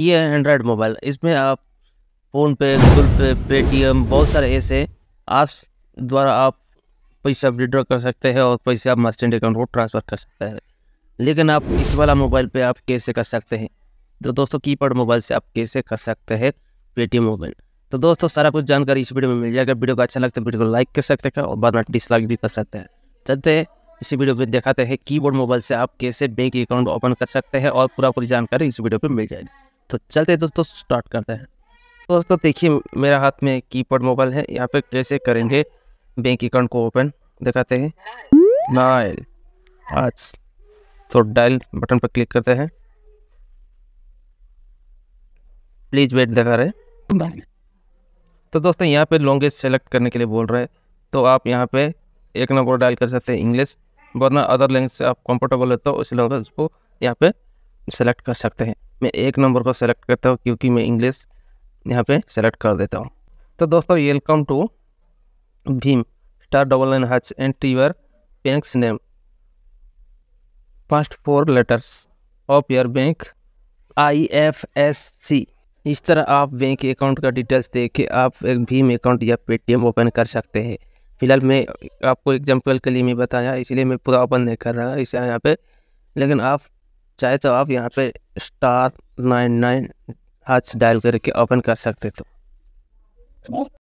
ये Android mobile इसमें आप फ़ोन पे गूगल पे पेटीएम बहुत सारे ऐसे ऐप्स द्वारा आप पैसा विड्रॉ कर सकते हैं और पैसे आप मर्चेंट अकाउंट को ट्रांसफ़र कर सकते हैं लेकिन आप इस वाला मोबाइल पे आप कैसे कर सकते हैं तो दोस्तों कीपैड मोबाइल से आप कैसे कर सकते हैं पेटीएम मोबाइल तो दोस्तों सारा कुछ जानकारी इस वीडियो में मिल जाएगा वीडियो को अच्छा लगता है वीडियो को लाइक कर सकते हैं और बाद में डिसलाइक भी कर सकते हैं चलते हैं इसी वीडियो में दिखाते हैं कीबोर्ड मोबाइल से आप कैसे बैंक अकाउंट ओपन कर सकते हैं और पूरा पूरी जानकारी इस वीडियो पर मिल जाएगी तो चलते दोस्तों स्टार्ट करते हैं दोस्तों देखिए मेरा हाथ में कीपैड मोबाइल है यहाँ पे कैसे करेंगे बैंक अकाउंट को ओपन दिखाते हैं नाइल आज तो डायल बटन पर क्लिक करते हैं प्लीज वेट दिखा रहे तो दोस्तों यहाँ पे लॉन्गेस्ट सेलेक्ट करने के लिए बोल रहे हैं तो आप यहाँ पे एक नंबर डायल कर सकते हैं इंग्लिश वरना अदर लैंग्वेज से आप कंफर्टेबल हो तो उस लैंग्वेज को यहाँ पे सेलेक्ट कर सकते हैं मैं एक नंबर को सेलेक्ट करता हूँ क्योंकि मैं इंग्लिश यहाँ पे सेलेक्ट कर देता हूँ तो दोस्तों वेलकम टू भीम star double N hash and your bank name first four letters of your bank I F S C इस तरह आप बैंक अकाउंट का डिटेल्स देख के आप एक भीम अकाउंट या पेटीएम ओपन कर सकते हैं फिलहाल मैं आपको एग्जांपल के लिए मैं बताया इसलिए मैं पूरा ओपन नहीं कर रहा इसे यहाँ पे लेकिन आप चाहे तो आप यहाँ पे star nine nine hash dial करके ओपन कर सकते तो